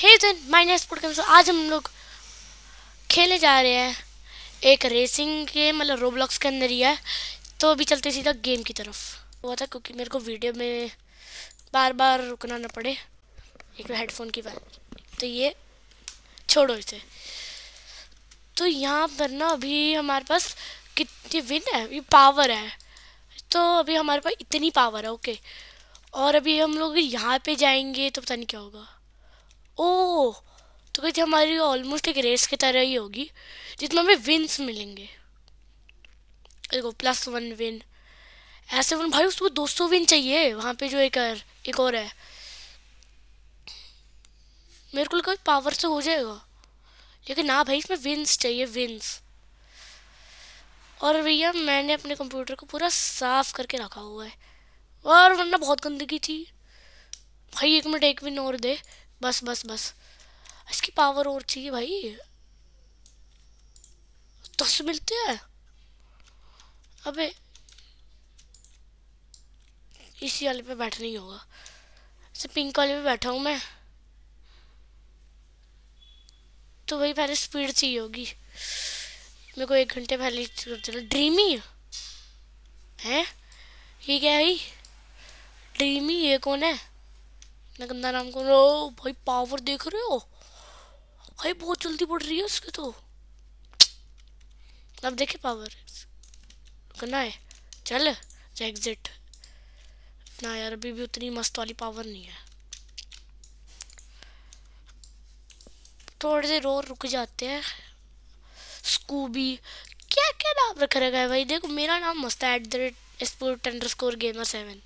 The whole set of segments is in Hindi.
हे तो माइनस स्पोर्ट गेम आज हम लोग खेलने जा रहे हैं एक रेसिंग गेम मतलब रोबलॉक्स के अंदर ही है तो अभी चलते सीधा गेम की तरफ हुआ था क्योंकि मेरे को वीडियो में बार बार रुकना ना पड़े एक हेडफोन तो की बात तो ये छोड़ो इसे तो यहाँ पर ना अभी हमारे पास कितनी विन है ये पावर है तो अभी हमारे पास इतनी पावर है ओके और अभी हम लोग यहाँ पे जाएंगे तो पता नहीं क्या होगा ओ तो कहते हमारी ऑलमोस्ट एक रेस की तरह ही होगी जिसमें हमें विन्स मिलेंगे देखो प्लस वन विन ऐसे वन भाई उसको दो सौ विन चाहिए वहाँ पे जो एक एक और है मेरे को लगा पावर से हो जाएगा लेकिन ना भाई इसमें विन्स चाहिए विन्स और भैया मैंने अपने कंप्यूटर को पूरा साफ करके रखा हुआ है और वरना बहुत गंदगी थी भाई एक मिनट एक विन और दे बस बस बस इसकी पावर और चाहिए भाई दस मिलते हैं अबे इसी वाले पे बैठना ही होगा से पिंक वाले पे बैठा हूँ मैं तो भाई पहले स्पीड चाहिए होगी मेरे को एक घंटे पहले चला ड्रीमी है ये क्या है ड्रीमी ये कौन है मैं गंदा नाम कर रहा हूँ भाई पावर देख रहे हो भाई बहुत जल्दी बढ़ रही है उसकी तो अब देखे पावर रुकना है चल एग्जिट ना यार अभी भी उतनी मस्त वाली पावर नहीं है थोड़ी देर और रुक जाते हैं स्कूबी क्या क्या नाम रखा रहेगा भाई देखो मेरा नाम मस्त है at the rate sport underscore gamer seven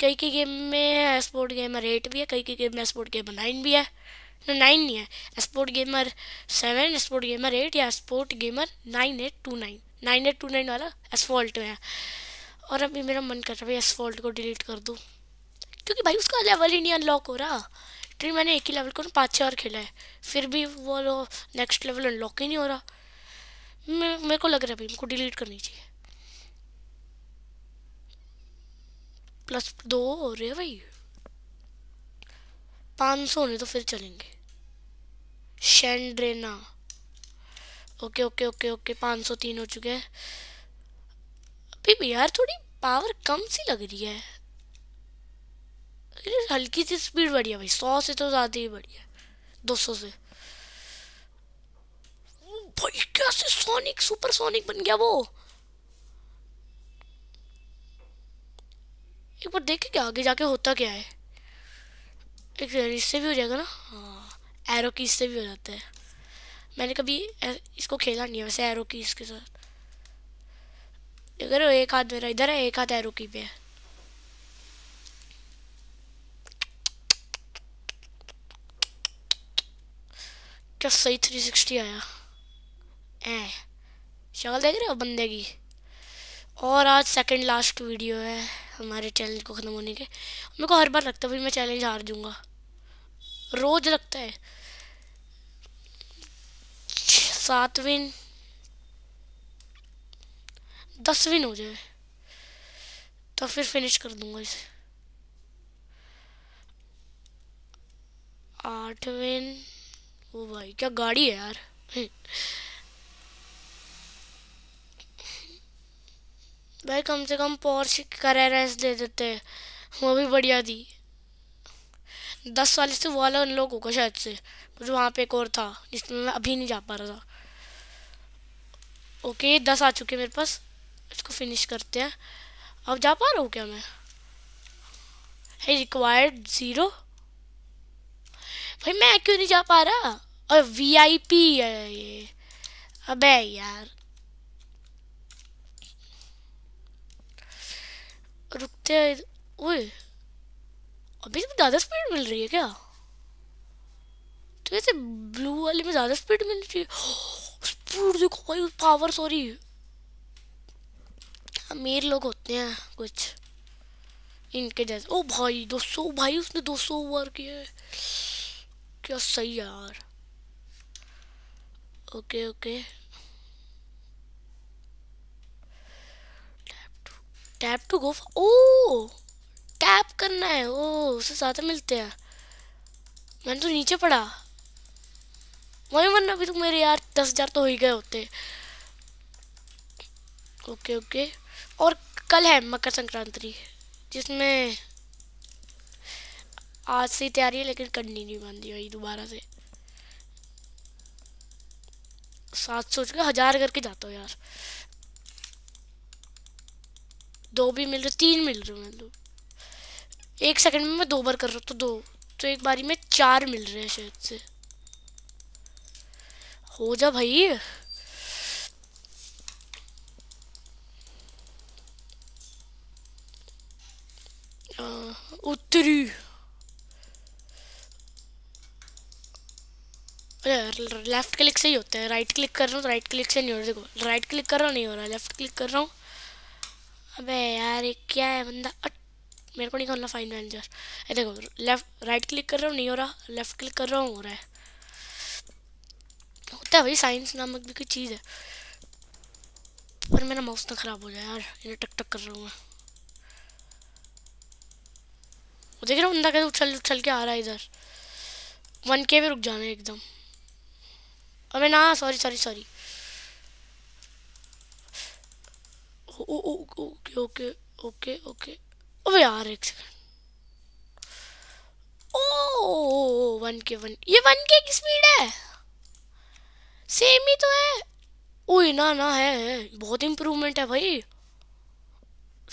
कई की गेम में स्पोर्ट गेमर एट भी है कई की गेम में स्पोर्ट गेमर नाइन भी है नाइन नहीं है sport gamer seven sport gamer eight या sport gamer nine eight two nine nine eight two nine वाला एसफॉल्ट में है और अभी मेरा मन कर रहा है एसफॉल्ट को डिलीट कर दूँ क्योंकि भाई उसका लेवल ही नहीं अनलॉक हो रहा फिर मैंने एक ही लेवल को ना पाँच छः और खेला है फिर भी वो नेक्स्ट लेवल अनलॉक ही नहीं हो रहा मेरे को लग रहा है भाई मेरे को डिलीट करनी चाहिए प्लस दो हो रहे हैं भाई पाँच सौ होने तो फिर चलेंगे शेंड्रेना ओके ओके ओके ओके पाँच सौ तीन हो चुके हैं अभी यार थोड़ी पावर कम सी लग रही है हल्की सी स्पीड बढ़ी है भाई सौ से तो ज़्यादा ही बढ़ी है दो सौ से भाई कैसे सोनिक सुपर सोनिक बन गया वो एक बार क्या आगे जाके होता क्या है एक इससे तो भी हो जाएगा ना हाँ एरो की से भी हो जाता है मैंने कभी इसको खेला नहीं है वैसे एरो की के साथ अगर एक हाथ मेरा इधर है एक हाथ एरो की पे है क्या सही थ्री सिक्सटी आया ए शक्ल देख रहे हो बंदे की और आज सेकंड लास्ट वीडियो है हमारे चैलेंज को ख़त्म होने के मेरे को हर बार लगता है भाई मैं चैलेंज हार दूँगा रोज़ लगता है सात विन दस विन हो जाए तो फिर फिनिश कर दूंगा इसे आठ विन वो भाई क्या गाड़ी है यार भाई कम से कम पोर्स करेरास दे देते वो भी बढ़िया थी दस वाले से वो उन अनलॉक होगा शायद से मुझे वहाँ पे एक और था जिसमें मैं अभी नहीं जा पा रहा था ओके दस आ चुके मेरे पास इसको फिनिश करते हैं अब जा पा रहा हूँ क्या मैं है रिक्वायर्ड ज़ीरो भाई मैं क्यों नहीं जा पा रहा और वीआईपी है ये अबे यार तेरे ओए अभी तो ज़्यादा स्पीड मिल रही है क्या तो ऐसे ब्लू वाले में ज़्यादा स्पीड मिल रही है स्पीड देखो भाई पावर सॉरी अमीर लोग होते हैं कुछ इनके जैसे ओ भाई दो सौ भाई उसने दो सौ ओवर किए क्या सही है यार okay okay tap to go ओ टैप करना है ओ उससे ज़्यादा मिलते हैं मैंने तो नीचे पड़ा वही वरना अभी तो मेरे यार दस हज़ार तो हो ही गए होते ओके ओके और कल है मकर संक्रांति जिसमें आज से तैयारी है लेकिन करनी नहीं बनती भाई दोबारा से सात सौ हज़ार करके जाता हूँ यार दो भी मिल रहे तीन मिल रहे मतलब एक सेकंड में मैं दो बार कर रहा हूँ तो दो तो एक बारी में चार मिल रहे हैं शायद से हो जा भाई उत्तरी लेफ्ट क्लिक से ही होता है राइट क्लिक कर रहा हूँ तो राइट क्लिक से नहीं हो रहा देखो राइट क्लिक कर रहा हूँ नहीं हो रहा लेफ्ट क्लिक कर रहा हूँ अबे यार ये क्या है बंदा अट मेरे को नहीं करना फाइन मैनेजर ये देखो लेफ्ट राइट क्लिक कर रहा हूँ नहीं हो रहा लेफ्ट क्लिक कर रहा हूँ हो रहा है होता है भाई साइंस नामक भी कोई चीज़ है पर मेरा माउस ना ख़राब हो जाए यार ये टक टक कर रहा हूँ मैं देख रहा हूँ बंदा कैसे उछल उछल के आ रहा है इधर वन के भी रुक जाना एकदम अबे ना sorry sorry sorry okay okay okay okay अबे यार एक सेकंड ओ वन के वन ये वन के की स्पीड है सेम ही तो है ओए ना ना है बहुत इम्प्रूवमेंट है भाई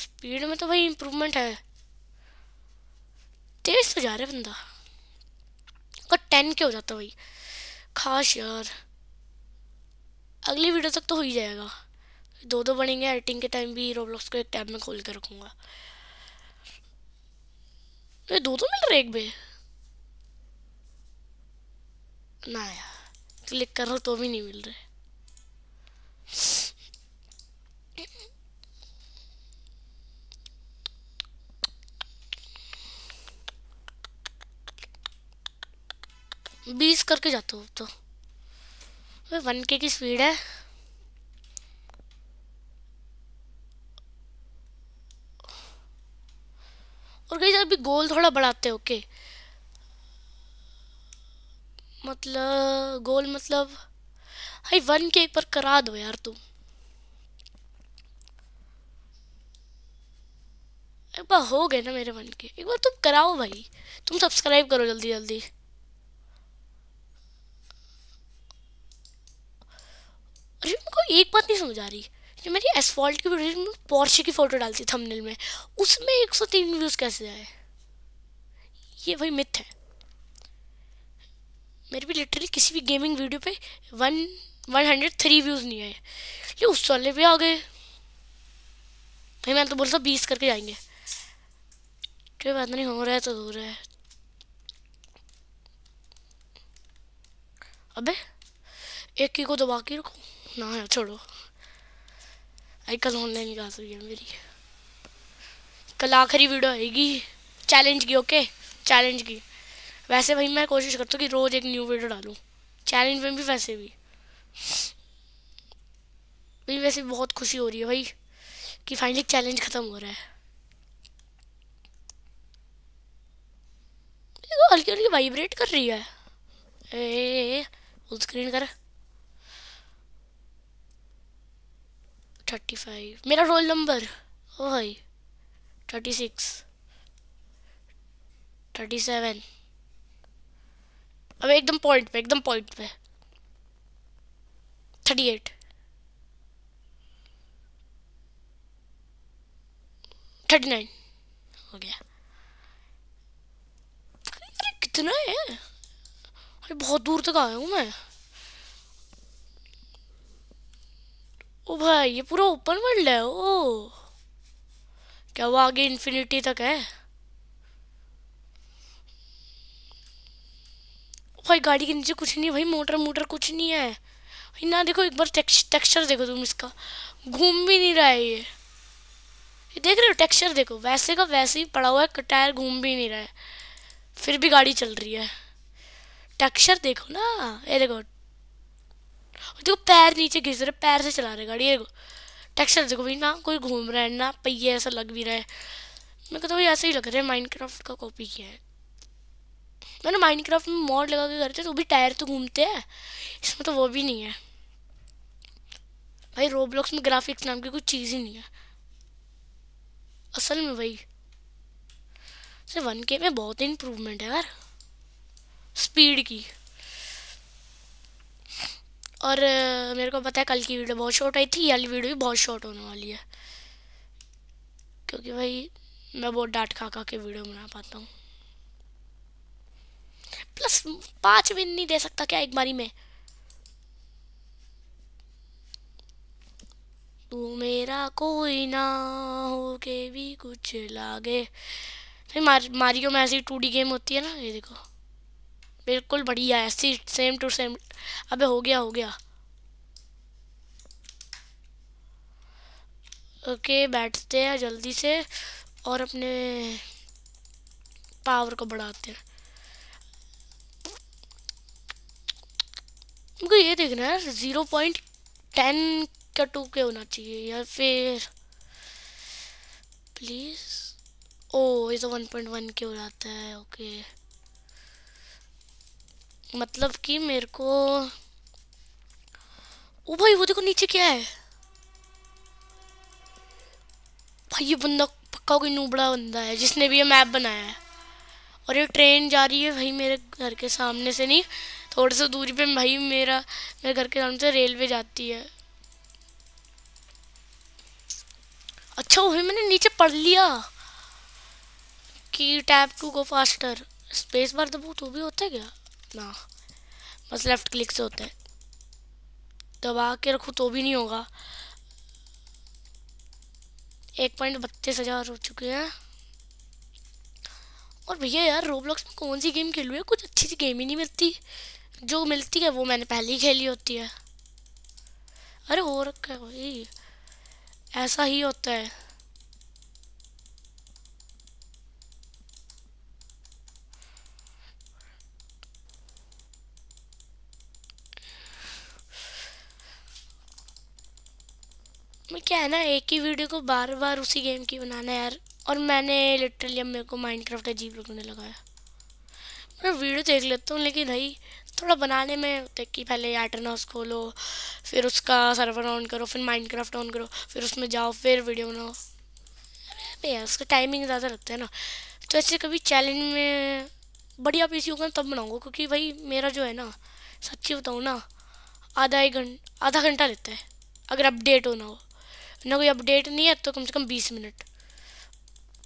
स्पीड में तो भाई इम्प्रूवमेंट है तेज तो जा रहा है बंदा और टेन के हो जाता भाई खास यार अगली वीडियो तक तो हो ही जाएगा दो दो बनेंगे एडिटिंग के टाइम भी रोबलॉक्स को एक टैब में खोल के रखूँगा ये दो दो मिल रहे एक भी ना यार क्लिक कर रहा तो भी नहीं मिल रहे बीस करके जाता हूँ तो वन के की स्पीड है और कहीं अभी गोल थोड़ा बढ़ाते हैं ओके मतलब गोल मतलब भाई वन के एक पर करा दो यार तुम एक बार हो गए ना मेरे वन के एक बार तुम कराओ भाई तुम सब्सक्राइब करो जल्दी जल्दी अरे उनको एक बात नहीं समझ आ रही जो मेरी एसफॉल्ट की वीडियो में पोर्शे की फ़ोटो डालती थी थंबनेल में उसमें 103 व्यूज़ कैसे आए ये भाई मिथ है मेरे भी लिटरली किसी भी गेमिंग वीडियो पे one one hundred three views नहीं आए ये उस वाले भी आ गए भाई मैंने तो बोलता बीस करके जाएंगे कोई बात नहीं हो रहा है तो हो रहा है अबे एक ही को दबा के रखो ना छोड़ो आई कल ऑनलाइन क्लास हुई है मेरी कल आखिरी वीडियो आएगी चैलेंज की ओके चैलेंज की वैसे भाई मैं कोशिश करता हूँ कि रोज़ एक न्यू वीडियो डालूँ चैलेंज में भी वैसे भी भाई वैसे बहुत खुशी हो रही है भाई कि फाइनली चैलेंज ख़त्म हो रहा है हल्की हल्की वाइब्रेट कर रही है ए, ए, ए, ए स्क्रीन कर थर्टी फाइव मेरा रोल नंबर ओ भाई थर्टी सिक्स थर्टी सेवन अब एकदम पॉइंट पे एकदम पॉइंट पे थर्टी एट थर्टी नाइन हो गया कितना है अरे बहुत दूर तक आया हूँ मैं ओ भाई ये पूरा ओपन वर्ल्ड है ओ क्या वो आगे इन्फिनिटी तक है भाई गाड़ी के नीचे कुछ नहीं है भाई मोटर मोटर कुछ नहीं है भाई ना देखो एक बार टेक्स, टेक्सचर देखो तुम इसका घूम भी नहीं रहा है ये ये देख रहे हो टेक्सचर देखो वैसे का वैसे ही पड़ा हुआ है टायर घूम भी नहीं रहा है फिर भी गाड़ी चल रही है टेक्सचर देखो ना ये देखो देखो पैर नीचे घिस रहे पैर से चला रहे गाड़ी देखो टेक्सचर देखो भाई ना कोई घूम रहा है ना पहिए ऐसा लग भी रहा है मेरे को तो भाई ऐसे ही लग रहा है माइनक्राफ्ट का कॉपी किया है मैंने माइनक्राफ्ट में मॉड लगा के करते तो भी टायर तो घूमते हैं इसमें तो वो भी नहीं है भाई रोब्लॉक्स में ग्राफिक्स नाम की कोई चीज़ ही नहीं है असल में भाई वन के में बहुत इम्प्रूवमेंट है यार स्पीड की और मेरे को पता है कल की वीडियो बहुत शॉर्ट आई थी अली वीडियो भी बहुत शॉर्ट होने वाली है क्योंकि भाई मैं बहुत डांट खा खा के वीडियो बना पाता हूँ प्लस पाँच विन नहीं दे सकता क्या एक बारी में तू मेरा कोई ना हो के भी कुछ लागे फिर मार, मारियो में ऐसी टू डी गेम होती है ना ये देखो बिल्कुल बढ़िया ऐसी सेम टू सेम अबे हो गया हो गया ओके बैठते हैं जल्दी से और अपने पावर को बढ़ाते हैं मुझे ये देखना है ज़ीरो पॉइंट टेन का टू के होना चाहिए या फिर प्लीज़ ओ oh, ये तो वन पॉइंट वन के हो जाता है ओके okay. मतलब कि मेरे को ओ भाई वो देखो नीचे क्या है भाई ये बंदा पक्का कोई नूबड़ा बंदा है जिसने भी ये मैप बनाया है और ये ट्रेन जा रही है भाई मेरे घर के सामने से नहीं थोड़ी से दूरी पे भाई मेरा मेरे घर के सामने से रेलवे जाती है अच्छा वही मैंने नीचे पढ़ लिया कि tap to go faster space bar दबो तो भी होता है क्या ना बस लेफ़्ट क्लिक से होता है दबा के रखो तो भी नहीं होगा एक पॉइंट बत्तीस हज़ार हो चुके हैं और भैया यार रोब्लॉक्स में कौन सी गेम हुई है कुछ अच्छी सी गेम ही नहीं मिलती जो मिलती है वो मैंने पहले ही खेली होती है अरे हो रखा है भाई ऐसा ही होता है मैं क्या है ना एक ही वीडियो को बार बार उसी गेम की बनाना है यार और मैंने लिटरली अब मेरे को माइनक्राफ्ट अजीब लगने लगाया मैं वीडियो देख लेता हूँ लेकिन भाई थोड़ा बनाने में देख कि पहले एटन हाउस खोलो फिर उसका सर्वर ऑन करो फिर माइनक्राफ्ट ऑन करो फिर उसमें जाओ फिर वीडियो बनाओ अरे यार उसका टाइमिंग ज़्यादा लगता है ना तो ऐसे कभी चैलेंज में बढ़िया पी होगा तब बनाऊँगा क्योंकि भाई मेरा जो है ना सच्ची बताऊँ ना आधा एक घंटा आधा घंटा लेता है अगर अपडेट होना हो ना कोई अपडेट नहीं है तो कम से कम बीस मिनट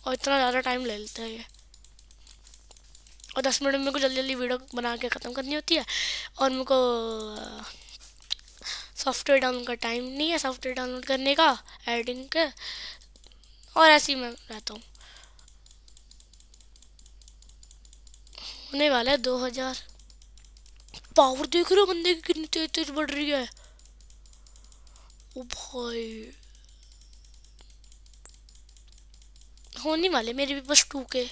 और इतना ज़्यादा टाइम ले लेता है ये और दस मिनट में मेरे को जल्दी जल्दी वीडियो बना के ख़त्म करनी होती है और मेरे को सॉफ्टवेयर डाउनलोड का टाइम नहीं है सॉफ्टवेयर डाउनलोड करने का एडिटिंग के और ऐसे ही मैं रहता हूँ होने वाला है दो हज़ार पावर देख रहे हो बंदे की कितनी तेज तेज बढ़ रही है ओ भाई होने वाले मेरे भी बस टू के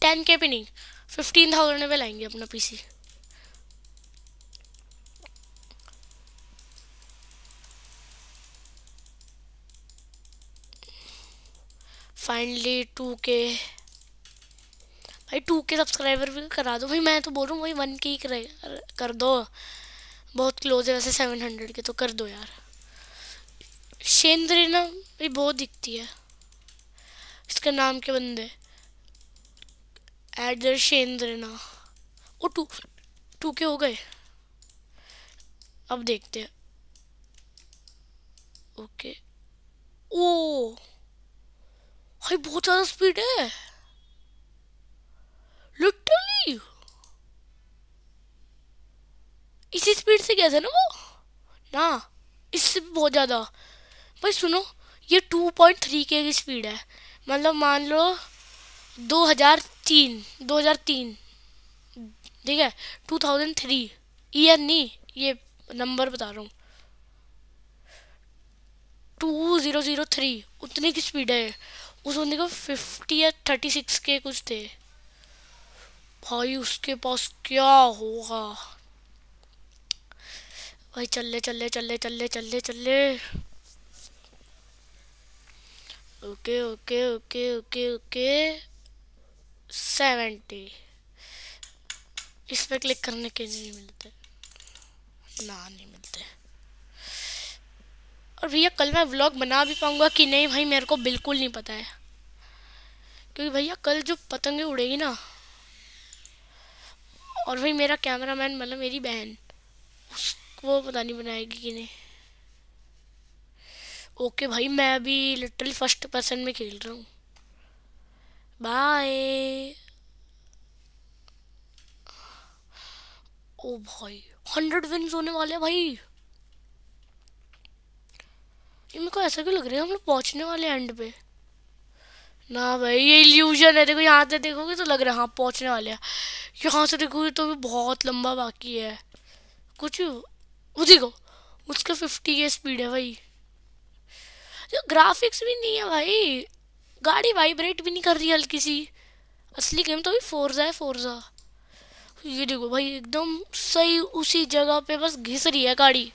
टेन के भी नहीं फिफ्टीन थाउजेंड में लाएंगे अपना पीसी फाइनली टू के भाई टू के सब्सक्राइबर भी करा दो भाई मैं तो बोल रहा हूँ भाई वन के ही कर, कर दो बहुत क्लोज है वैसे सेवन हंड्रेड के तो कर दो यार शेंद्रे ना ये बहुत दिखती है इसके नाम के बंदे एट दर शेंद्र ना टू टू के हो गए अब देखते हैं ओके ओ भाई बहुत ज़्यादा स्पीड है लिटरली इसी स्पीड से गया था ना वो ना इससे भी बहुत ज़्यादा भाई सुनो ये टू पॉइंट थ्री के की स्पीड है मतलब मान लो दो हजार तीन दो हजार तीन ठीक है टू थाउजेंड थ्री ईयर नहीं ये नंबर बता रहा हूँ टू ज़ीरो ज़ीरो थ्री उतने की स्पीड है उस बंदे को फिफ्टी या थर्टी सिक्स के कुछ थे भाई उसके पास क्या होगा भाई चले चले चले चले चले चले okay okay okay okay okay seventy इस पर क्लिक करने के नहीं मिलते ना नहीं मिलते और भैया कल मैं व्लॉग बना भी पाऊँगा कि नहीं भाई मेरे को बिल्कुल नहीं पता है क्योंकि भैया कल जो पतंगे उड़ेगी ना और भाई मेरा कैमरामैन मतलब मेरी बहन वो पता नहीं बनाएगी कि नहीं ओके भाई मैं अभी लिटरली फर्स्ट पर्सन में खेल रहा हूँ बाय ओ oh, भाई हंड्रेड विन्स होने वाले हैं भाई ये मेरे को ऐसा क्यों लग रहा है हम लोग पहुँचने वाले एंड पे ना भाई ये इल्यूजन है देखो यहाँ से देखोगे तो लग रहा है हाँ पहुँचने वाले हैं यहाँ से देखोगे तो भी बहुत लंबा बाकी है कुछ वो देखो उसका फिफ्टी के स्पीड है भाई जो ग्राफिक्स भी नहीं है भाई गाड़ी वाइब्रेट भी नहीं कर रही हल्की सी असली गेम तो अभी फोर्जा है फोर्जा ये देखो भाई एकदम सही उसी जगह पे बस घिस रही है गाड़ी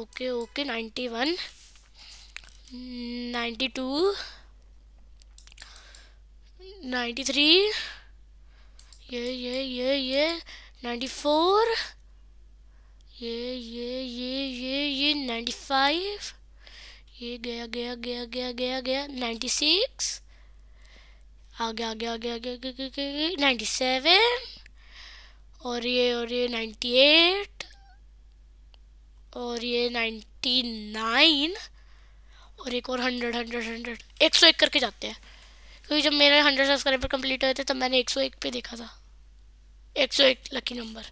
okay okay ninety one ninety two ninety three ये ये ये ये नाइन्टी फोर ये ये ये ये ये नाइन्टी फाइव ये गया गया गया गया गया गया नाइन्टी सिक्स आगे आगे आगे आगे नाइन्टी सेवन और ये और ये नाइन्टी एट और ये नाइन्टी नाइन और एक और हंड्रेड हंड्रेड हंड्रेड एक सौ एक करके जाते हैं क्योंकि जब मेरे हंड्रेड सब्सक्राइबर कंप्लीट हुए थे तब मैंने एक सौ एक पे देखा था एक सौ एक लकी नंबर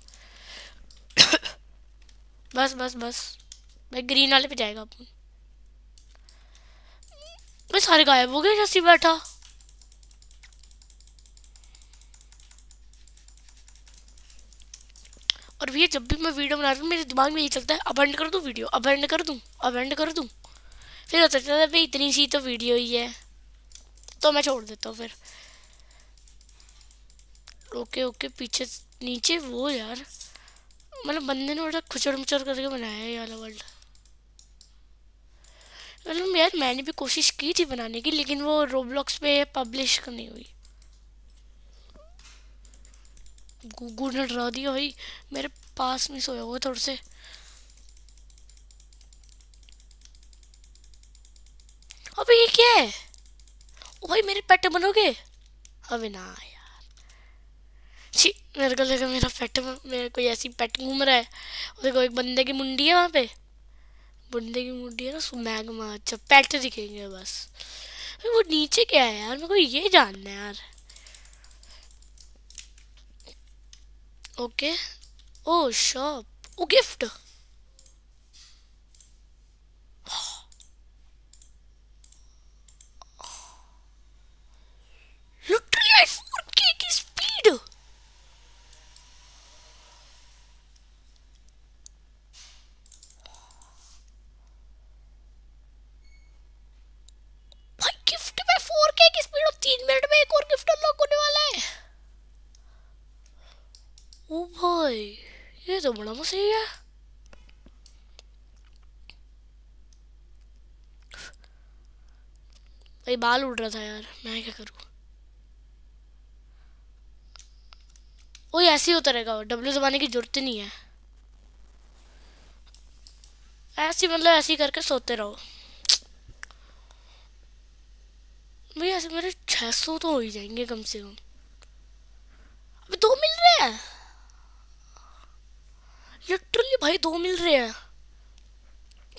बस बस बस भाई ग्रीन वाले पे जाएगा अपन भाई सारे गायब हो गए जैसे बैठा और भैया जब भी मैं वीडियो बना रहा हूँ मेरे दिमाग में ये चलता है अब एंड कर दूँ वीडियो अब एंड कर दूँ अब एंड कर दूँ फिर होता चलता है भाई इतनी सी तो वीडियो ही है तो मैं छोड़ देता हूँ फिर ओके ओके पीछे नीचे वो यार मतलब बंदे ने बड़ा खुचड़ मुचड़ करके बनाया है ये वाला वर्ल्ड मतलब यार मैंने भी कोशिश की थी बनाने की लेकिन वो रोब्लॉक्स पे पब्लिश करनी हुई गूगल ने डरा दिया भाई मेरे पास में सोया हुआ थोड़े से अबे ये क्या है भाई मेरे पेट बनोगे ना मेरे को लगा मेरा पेट मेरे कोई ऐसी पेट घूम रहा है और देखो एक बंदे की मुंडी है वहाँ पे बंदे की मुंडी है ना सो मैगमा अच्छा पेट दिखेंगे बस वो नीचे क्या है यार मेरे को ये जानना है यार ओके ओ शॉप ओ gift Look to your 4K speed! Okay की स्पीड ऑफ तीन मिनट में एक और गिफ्ट अनलॉक होने वाला है ओ भाई ये तो बड़ा मसी है भाई बाल उड़ रहा था यार मैं क्या करूँ वो ऐसे ही होता रहेगा डब्ल्यू जमाने की जरूरत नहीं है ऐसी मतलब ऐसी करके सोते रहो भैया ऐसे मेरे छः सौ तो हो ही जाएंगे कम से कम अबे दो मिल रहे हैं लिटरली भाई दो मिल रहे हैं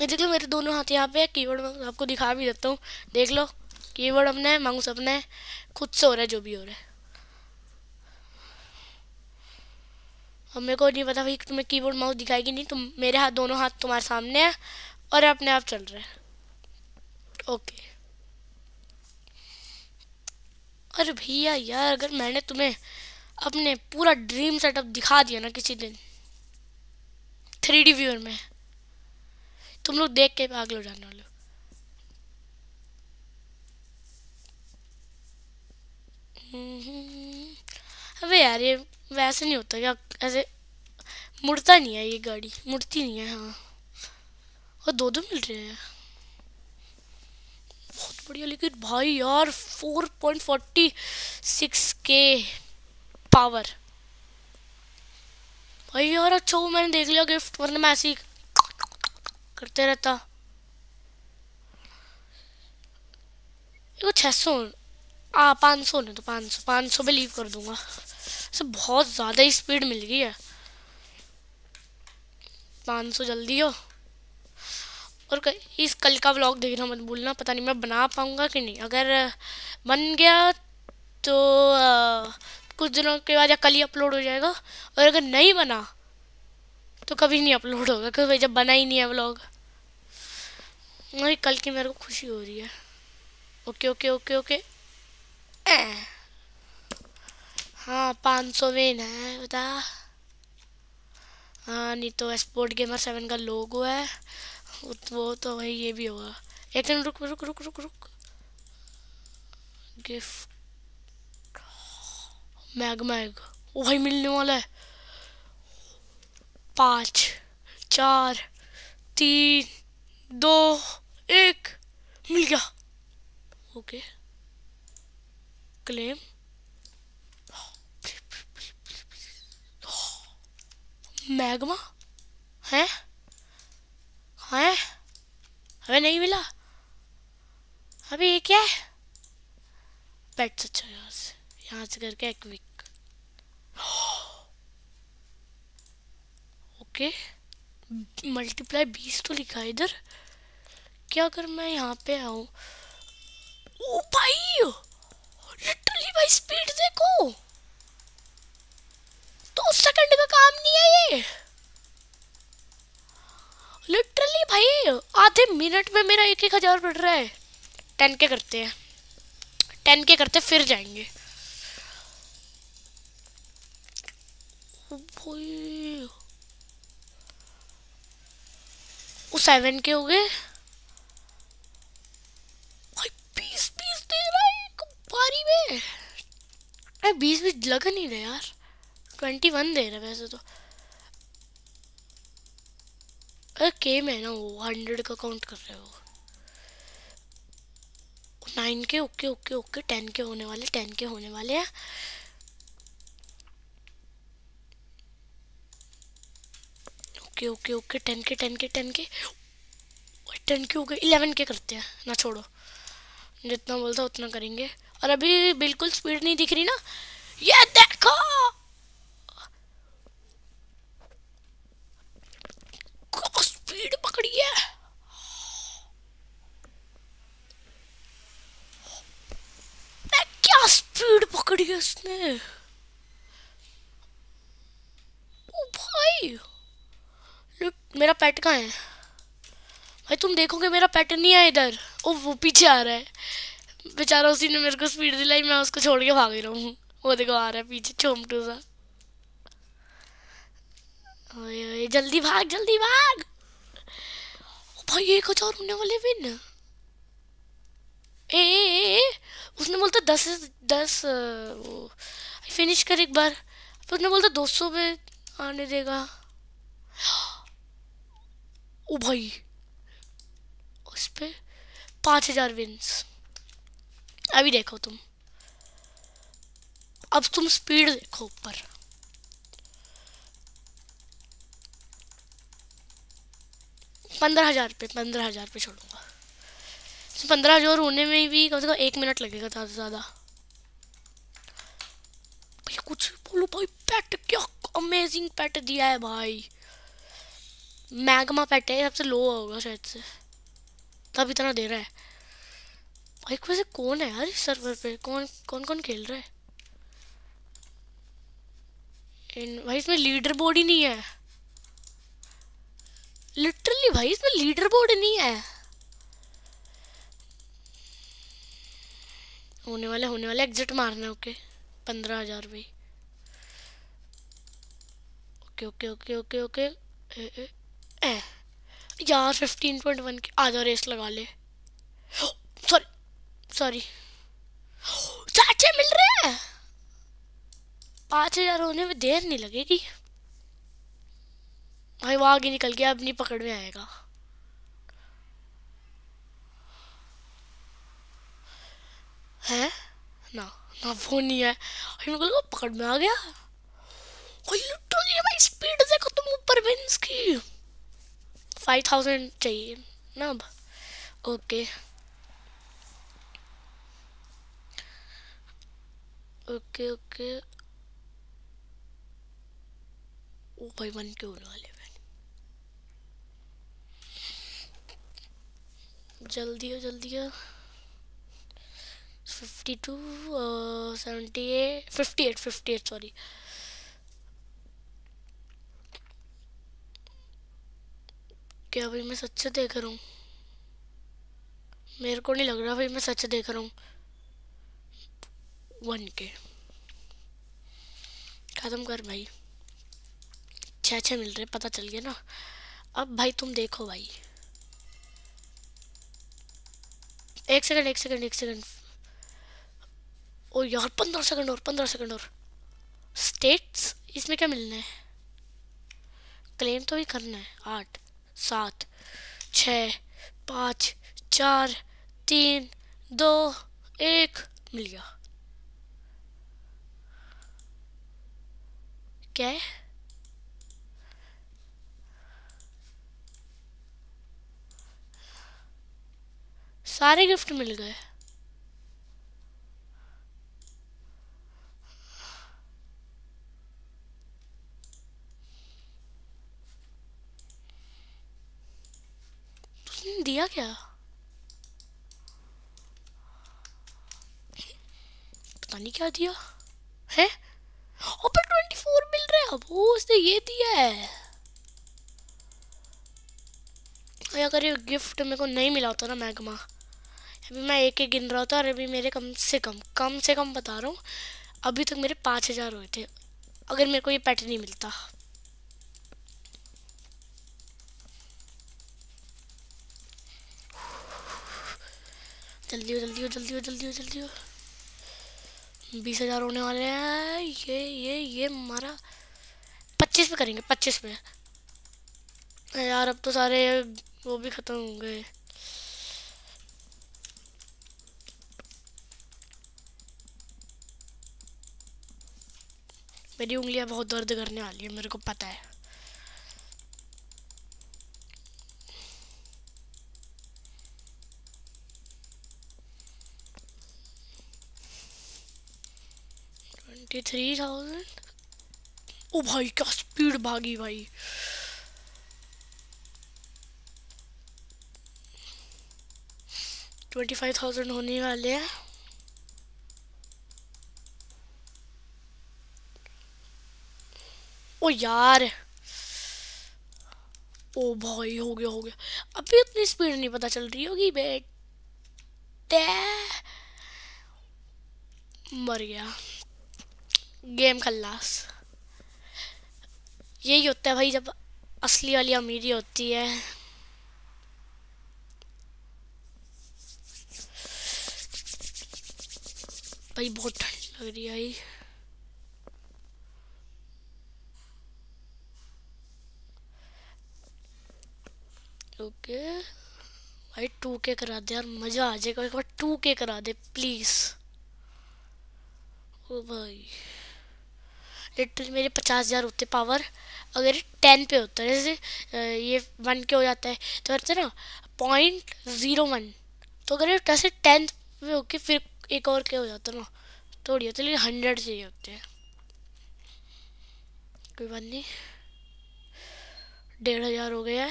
ये देख लो मेरे दोनों हाथ यहाँ पे है कीवर्ड मैं आपको दिखा भी देता हूँ देख लो कीवर्ड अपने है अपने है खुद से हो रहा है जो भी हो रहा है अब मेरे को नहीं पता भाई तुम्हें कीबोर्ड माउस दिखाएगी नहीं तुम मेरे हाथ दोनों हाथ तुम्हारे सामने हैं और अपने आप चल रहे हैं ओके अरे भैया यार अगर मैंने तुम्हें अपने पूरा ड्रीम सेटअप दिखा दिया ना किसी दिन थ्री डी व्यूअर में तुम लोग देख के भाग लो जाने वाले हम्म। अबे यार ये वैसे नहीं होता क्या ऐसे मुड़ता नहीं है ये गाड़ी मुड़ती नहीं है हाँ और दो दो मिल रहे हैं बढ़िया लेकिन भाई यार 4.46 के पावर भाई यार अच्छा वो मैंने देख लिया गिफ्ट वरना मैं ऐसे ही करते रहता ये छः सौ हाँ पाँच सौ नहीं तो पाँच सौ पाँच सौ लीव कर दूंगा सब बहुत ज़्यादा ही स्पीड मिल गई है पाँच सौ जल्दी हो और इस कल का व्लॉग देखना मत भूलना पता नहीं मैं बना पाऊँगा कि नहीं अगर बन गया तो आ, कुछ दिनों के बाद या कल ही अपलोड हो जाएगा और अगर नहीं बना तो कभी नहीं अपलोड होगा क्योंकि जब बना ही नहीं है व्लॉग नहीं कल की मेरे को खुशी हो रही है ओके ओके ओके ओके हाँ पाँच सौ वेन है बता हाँ नहीं तो स्पोर्ट गेमर सेवन का लोगो है वो तो भाई ये भी होगा एक मिनट रुक रुक रुक रुक रुक गिफ्ट मैग मैग ओ भाई मिलने वाला है पाँच चार तीन दो एक मिल गया ओके क्लेम मैगमा है हैं हमें नहीं मिला अभी ये क्या है पेट्स अच्छा यहाँ से यहाँ से करके एक वीक ओके मल्टीप्लाई बीस तो लिखा है इधर क्या अगर मैं यहाँ पे आऊँ ओ भाई लिटरली भाई स्पीड देखो दो सेकंड का काम नहीं है ये आधे मिनट में मेरा एक एक हज़ार बढ़ रहा है टेन के करते हैं टेन के करते फिर जाएंगे सेवन के हो गए बीस बीस दे रहा है बारी में अरे बीस बीस लग नहीं रहा यार ट्वेंटी वन दे रहा वैसे तो के में ना वो हंड्रेड का काउंट कर रहे हो नाइन के ओके ओके ओके टेन के होने वाले टेन के होने वाले हैं okay okay okay ten K ten K ten K ten K हो गए इलेवन के करते हैं ना छोड़ो जितना बोलता उतना करेंगे और अभी बिल्कुल स्पीड नहीं दिख रही ना ये देखो स्पीड पकड़ी है उसने ओ भाई मेरा पैट कहाँ है भाई तुम देखोगे मेरा पैट नहीं आया इधर ओ वो पीछे आ रहा है बेचारा उसी ने मेरे को स्पीड दिलाई मैं उसको छोड़ के भाग रहा हूँ वो देखो आ रहा है पीछे चोमटू सा ओए ओए जल्दी भाग जल्दी भाग भाई एक हजार होने वाले भी ना ए, ए, ए उसने बोलता दस दस वो फिनिश कर एक बार फिर उसने बोलता दो सौ पे आने देगा ओ भाई उस पर पाँच हजार विन्स अभी देखो तुम अब तुम स्पीड देखो ऊपर पंद्रह हजार पे पंद्रह हजार पे छोड़ो सो पंद्रह हजार होने में भी कम से कम एक मिनट लगेगा ज़्यादा से ज़्यादा भाई कुछ बोलो भाई पैट क्या अमेजिंग पैट दिया है भाई मैगमा पैट है सबसे लो होगा शायद से तब इतना दे रहा है भाई वैसे कौन है यार इस सर्वर पे कौन कौन कौन खेल रहा है इन भाई इसमें लीडर बोर्ड ही नहीं है लिटरली भाई इसमें लीडर बोर्ड नहीं है होने वाला होने वाला एग्जिट मारना ओके पंद्रह हजार भी okay okay okay okay okay ए, ए, ए, यार फिफ्टीन पॉइंट वन की आधा रेस लगा ले सॉरी सॉरी चाचे मिल रहे हैं पाँच हजार होने में देर नहीं लगेगी भाई वो आगे निकल गया अब नहीं पकड़ में आएगा है ना ना वो नहीं है अभी मेरे को पकड़ में आ गया कोई लिटरली भाई स्पीड देखो तुम ऊपर विंस की 5000 चाहिए ना अब ओके ओके ओके ओ भाई वन के होने वाले हैं जल्दी हो जल्दी हो fifty two seventy 58 fifty eight fifty eight sorry क्या भाई मैं सच देख रहा हूँ मेरे को नहीं लग रहा भाई मैं सच देख रहा हूँ वन के ख़त्म कर भाई छः छः मिल रहे पता चल गया ना अब भाई तुम देखो भाई एक सेकंड एक सेकंड एक सेकंड ओ यार पंद्रह सेकंड और पंद्रह सेकंड और स्टेट्स इसमें क्या मिलना है क्लेम तो ही करना है आठ सात छ पाँच चार तीन दो एक मिल गया क्या सारे गिफ्ट मिल गए गया पता नहीं क्या दिया है ओपन ट्वेंटी फोर मिल रहा है वो उसने ये दिया है अगर ये गिफ्ट मेरे को नहीं मिला होता तो ना मैगमा अभी मैं एक एक गिन रहा था और अभी मेरे कम से कम कम से कम बता रहा हूँ अभी तक मेरे पाँच हज़ार हुए थे अगर मेरे को ये पैटर्न नहीं मिलता जल्दी हो जल्दी हो जल्दी हो जल्दी हो जल्दी हो बीस हज़ार होने वाले हैं ये ये ये हमारा पच्चीस पे करेंगे पच्चीस पे यार अब तो सारे वो भी ख़त्म हो गए मेरी उंगलियां बहुत दर्द करने वाली है मेरे को पता है थ्री थाउजेंड ओ भाई क्या स्पीड भागी भाई ट्वेंटी फाइव थाउजेंड होने वाले हैं ओ यार ओ भाई हो गया हो गया अभी उतनी स्पीड नहीं पता चल रही होगी बेटे मर गया गेम खल्लास यही होता है भाई जब असली वाली अमीरी होती है भाई बहुत ठंड लग रही है भाई ओके भाई टू के करा दे यार मज़ा आ जाएगा एक बार टू के करा दे प्लीज़ ओ भाई लिटरली मेरे पचास हज़ार होते पावर अगर टेन पे होता है जैसे ये वन के हो जाता है तो करते तो ना पॉइंट ज़ीरो वन तो अगर ये जैसे टेंथ पे होके फिर एक और क्या हो जाता ना थोड़ी होती लेकिन हंड्रेड से ही होते हैं कोई बात नहीं डेढ़ हज़ार हो गया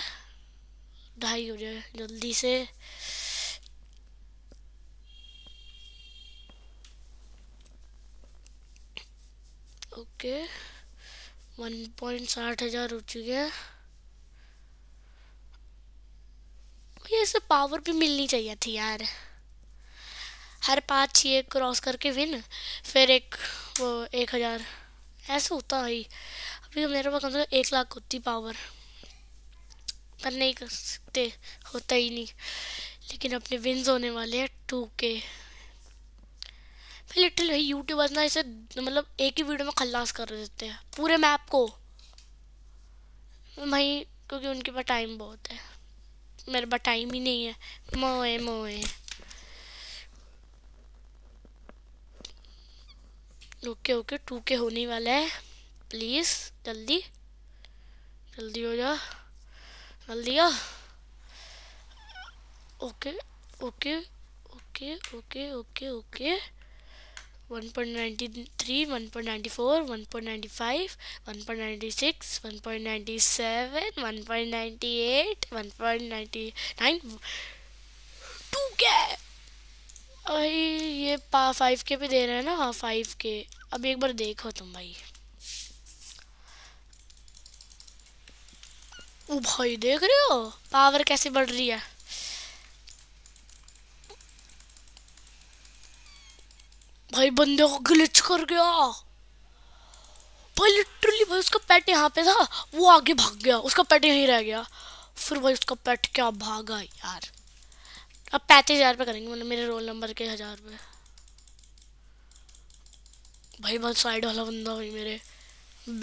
ढाई हो जाए जल्दी से ओके वन पॉइंट साठ हज़ार हो चुके हैं भैया इसे पावर भी मिलनी चाहिए थी यार हर पाँच छः क्रॉस करके विन फिर एक वो एक हज़ार ऐसा होता है अभी मेरे पास कम से कम एक लाख होती पावर पर नहीं कर सकते होता ही नहीं लेकिन अपने विन्स होने वाले हैं टू के लिटल है यूट्यूबर्स ना इसे मतलब एक ही वीडियो में खल्लास कर देते हैं पूरे मैप को भाई क्योंकि उनके पास टाइम बहुत है मेरे पास टाइम ही नहीं है मोए मोए ओके ओके टू के होने वाला है प्लीज़ जल्दी जल्दी हो जा जल्दी आ okay okay okay okay okay okay 1.93, 1.94, 1.95, 1.96, 1.97, 1.98, 1.99, 2K भाई ये पा फाइव के पे दे रहे हैं ना हाँ फाइव के अब एक बार देखो तुम भाई ओ भाई देख रहे हो पावर कैसे बढ़ रही है भाई बंदे को ग्लिच कर गया भाई लिटरली भाई उसका पेट यहाँ पे था वो आगे भाग गया उसका पेट यहीं रह गया फिर भाई उसका पेट क्या भागा यार अब पैंतीस हज़ार रुपये करेंगे मैंने मतलब मेरे रोल नंबर के हज़ार रुपये भाई बहुत साइड वाला बंदा भाई मेरे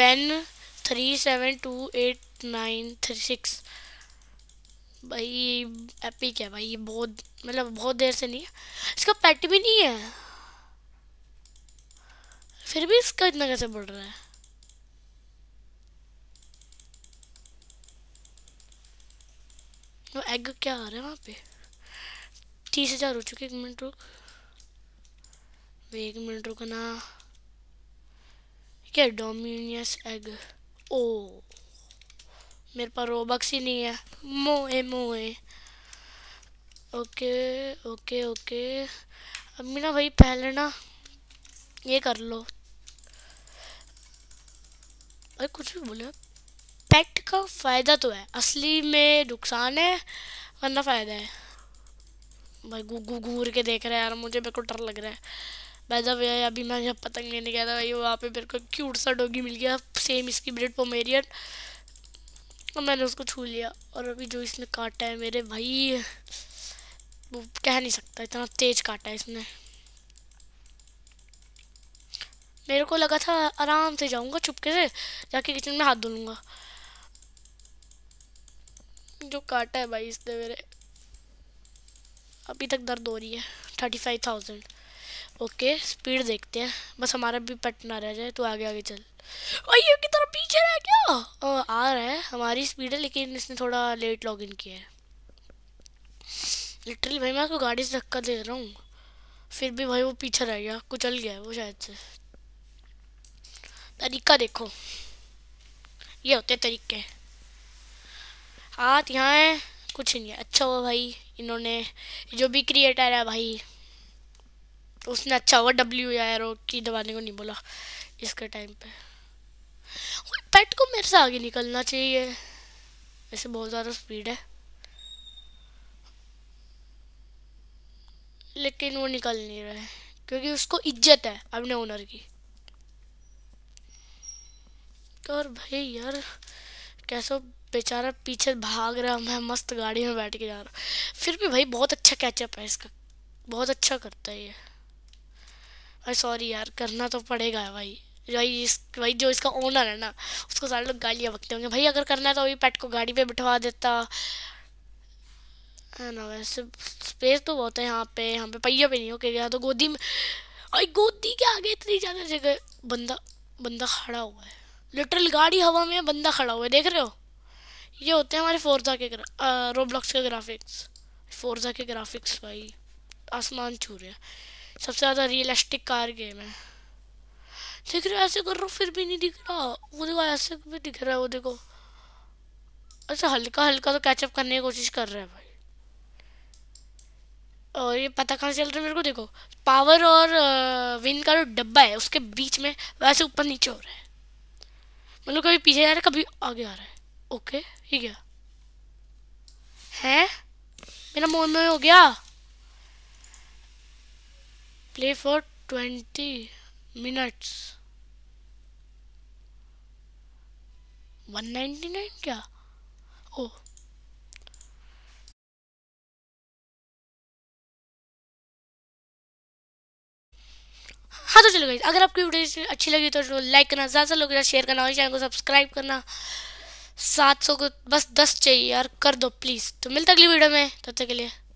बेन three seven two eight nine three six भाई एपिक है भाई ये बहुत मतलब बहुत देर से नहीं है इसका पेट भी नहीं है फिर भी इसका इतना कैसे बढ़ रहा है वो एग क्या आ रहा है वहाँ पे तीस हजार हो चुके एक मिनट रुक एक मिनट रुकना क्या डोमिनियस एग ओ मेरे पास रोबक्स ही नहीं है मोए मोए ओके ओके ओके अब ना भाई पहले ना ये कर लो अरे कुछ भी बोले पेट का फ़ायदा तो है असली में नुकसान है वरना फ़ायदा है भाई गुगू घूर के देख रहा है यार मुझे मेरे को डर लग रहा है बैदा द वे अभी मैं जब पतंग लेने गया था भाई वहाँ पे मेरे को क्यूट सा डोगी मिल गया सेम इसकी ब्रेड पोमेरियन और मैंने उसको छू लिया और अभी जो इसने काटा है मेरे भाई वो कह नहीं सकता इतना तेज़ काटा है इसने मेरे को लगा था आराम से जाऊंगा चुपके से जाके किचन में हाथ धो जो काटा है भाई इसने मेरे अभी तक दर्द हो रही है thirty five thousand okay speed देखते हैं बस हमारा भी पट ना रह जाए तो आगे आगे चल और ये की तरफ पीछे रह गया आ, रहा है हमारी स्पीड है लेकिन इसने थोड़ा लेट लॉग इन किया है लिटरली भाई मैं आपको गाड़ी से धक्का दे रहा हूँ फिर भी भाई वो पीछे रह गया कुचल गया है वो शायद से तरीका देखो ये होते तरीके हाथ यहाँ है कुछ नहीं है अच्छा हुआ भाई इन्होंने जो भी क्रिएटर है भाई उसने अच्छा हुआ डब्ल्यू आर ओ की दबाने को नहीं बोला इसके टाइम पे पेट को मेरे से आगे निकलना चाहिए वैसे बहुत ज़्यादा स्पीड है लेकिन वो निकल नहीं रहे क्योंकि उसको इज्जत है अपने ओनर की तो और भाई यार कैसे बेचारा पीछे भाग रहा मैं मस्त गाड़ी में बैठ के जा रहा हूँ फिर भी भाई बहुत अच्छा कैचअप है इसका बहुत अच्छा करता है ये अरे सॉरी यार करना तो पड़ेगा भाई भाई इस भाई जो इसका ओनर है ना उसको सारे लोग गालियाँ बकते होंगे भाई अगर करना है तो अभी पेट को गाड़ी पे बिठवा देता है ना वैसे स्पेस तो बहुत है यहाँ पे यहाँ पे पहिया पे नहीं हो गया तो गोदी में भाई गोदी के आगे इतनी ज़्यादा जगह बंदा बंदा खड़ा हुआ है लिटरल गाड़ी हवा में बंदा खड़ा हुआ है देख रहे हो ये होते हैं हमारे फोरजा के रोब्लॉक्स के ग्राफिक्स फोर्जा के ग्राफिक्स भाई आसमान छू रहे हैं सबसे ज़्यादा रियलिस्टिक कार गेम है देख रहे हो ऐसे कर रहा हूँ फिर भी नहीं दिख रहा वो देखो ऐसे भी दिख रहा है वो देखो अच्छा हल्का हल्का तो कैचअप करने की कोशिश कर रहे हैं भाई और ये पता कहाँ चल रहा है मेरे को देखो पावर और विन का जो डब्बा है उसके बीच में वैसे ऊपर नीचे हो रहा है मतलब कभी पीछे जा रहा है कभी आगे आ रहा है ओके ही क्या है मेरा मोन में हो गया play for twenty minutes one ninety nine क्या ओह oh, हाँ तो चलो गई अगर आपकी वीडियो अच्छी लगी तो लाइक करना ज़्यादा लोग शेयर करना और चैनल को सब्सक्राइब करना सात सौ को बस दस चाहिए यार कर दो प्लीज़ तो मिलता अगली वीडियो में तब तक के लिए